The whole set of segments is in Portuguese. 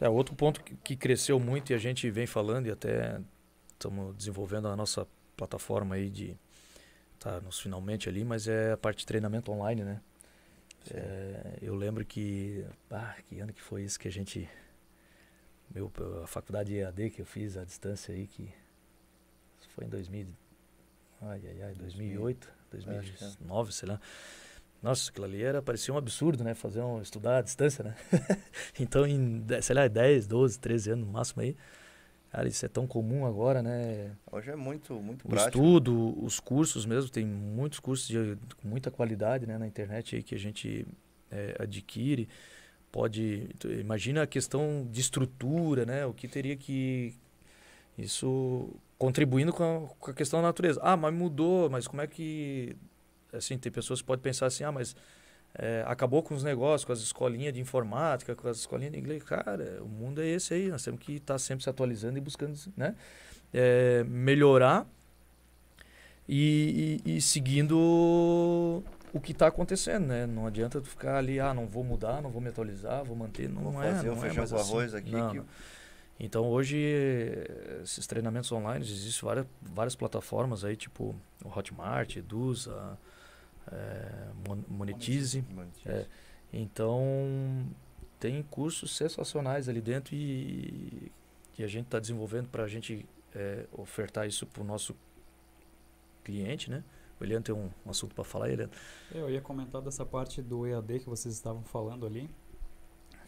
É, outro ponto que cresceu muito e a gente vem falando e até estamos desenvolvendo a nossa plataforma aí de tá nos finalmente ali, mas é a parte de treinamento online, né? É, eu lembro que ah, que ano que foi isso que a gente meu a faculdade EAD que eu fiz à distância aí que foi em 2000 ai ai ai 2008, 2009, é. sei lá. Nossa, aquilo ali era, parecia um absurdo, né? Fazer um, estudar à distância, né? então, em, sei lá, 10, 12, 13 anos no máximo aí. Cara, isso é tão comum agora, né? Hoje é muito, muito o prático. Né? estudo, os cursos mesmo, tem muitos cursos de, muita qualidade né, na internet aí que a gente é, adquire. Pode, imagina a questão de estrutura, né? O que teria que... Isso contribuindo com a, com a questão da natureza. Ah, mas mudou, mas como é que assim, tem pessoas que podem pensar assim, ah, mas é, acabou com os negócios, com as escolinhas de informática, com as escolinhas de inglês. Cara, o mundo é esse aí, nós temos que estar tá sempre se atualizando e buscando né, é, melhorar e, e, e, seguindo o que está acontecendo, né? Não adianta tu ficar ali, ah, não vou mudar, não vou me atualizar, vou manter. Não, vou é, fazer um é feijão com assim. arroz aqui. Não, que... não. Então hoje esses treinamentos online existem várias, várias plataformas aí tipo o Hotmart, Eduza, é, Monetize. Monetize. É, então tem cursos sensacionais ali dentro e que a gente está desenvolvendo para a gente é, ofertar isso para o nosso cliente, né? O Eliano tem um, um assunto para falar, Eliano. É, eu ia comentar dessa parte do EAD que vocês estavam falando ali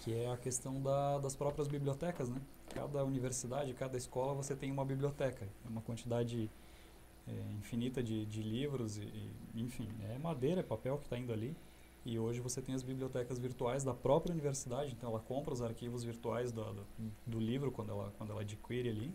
que é a questão da, das próprias bibliotecas, né? Cada universidade, cada escola, você tem uma biblioteca, é uma quantidade é, infinita de, de livros e, e, enfim, é madeira, é papel que está indo ali. E hoje você tem as bibliotecas virtuais da própria universidade, então ela compra os arquivos virtuais do, do, do livro quando ela, quando ela adquire ali.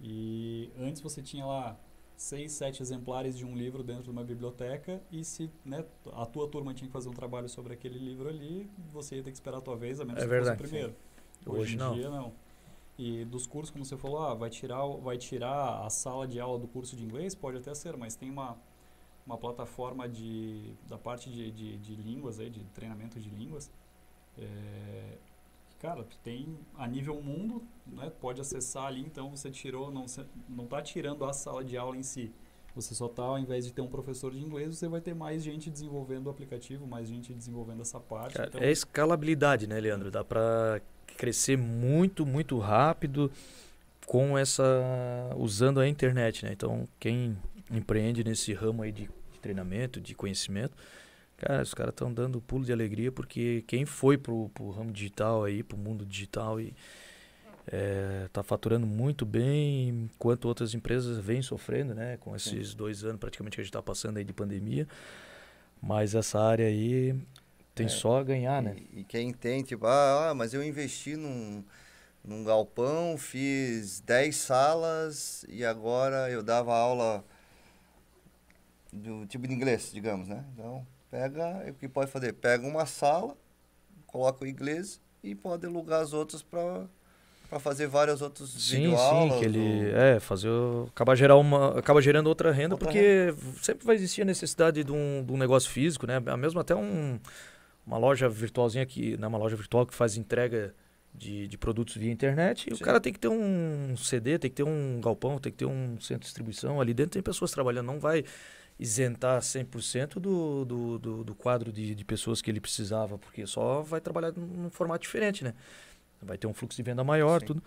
E antes você tinha lá seis, sete exemplares de um livro dentro de uma biblioteca e se né, a tua turma tinha que fazer um trabalho sobre aquele livro ali, você ia ter que esperar a tua vez, a menos é que verdade, fosse o primeiro. Sim. Hoje, Hoje não. Dia, não. E dos cursos, como você falou, ah, vai, tirar, vai tirar a sala de aula do curso de inglês? Pode até ser, mas tem uma, uma plataforma de, da parte de, de, de línguas, aí, de treinamento de línguas, é, cara, tu tem a nível mundo, né? Pode acessar ali, então você tirou, não não tá tirando a sala de aula em si. Você só tá, ao invés de ter um professor de inglês, você vai ter mais gente desenvolvendo o aplicativo, mais gente desenvolvendo essa parte. Cara, então... É escalabilidade, né, Leandro? Dá para crescer muito, muito rápido com essa usando a internet, né? Então, quem empreende nesse ramo aí de treinamento, de conhecimento, Cara, os caras estão dando pulo de alegria porque quem foi pro, pro ramo digital aí, pro mundo digital e é, tá faturando muito bem, enquanto outras empresas vêm sofrendo, né? Com esses Sim. dois anos praticamente que a gente tá passando aí de pandemia. Mas essa área aí tem é, só a ganhar, né? E, e quem tem, tipo, ah, ah, mas eu investi num, num galpão, fiz 10 salas e agora eu dava aula do tipo de inglês, digamos, né? Então, Pega, o que pode fazer? Pega uma sala, coloca o inglês e pode alugar as outras para para fazer várias outras sim, sim, que ele ou... é fazer acaba gerar uma acaba gerando outra renda outra porque renda. sempre vai existir a necessidade de um, de um negócio físico né a é mesma até um, uma loja virtualzinha que né, uma loja virtual que faz entrega de, de produtos via internet sim. e o cara tem que ter um CD tem que ter um galpão tem que ter um centro de distribuição ali dentro tem pessoas trabalhando não vai isentar 100% do, do, do, do quadro de, de pessoas que ele precisava, porque só vai trabalhar num formato diferente, né? Vai ter um fluxo de venda maior, Sim. tudo.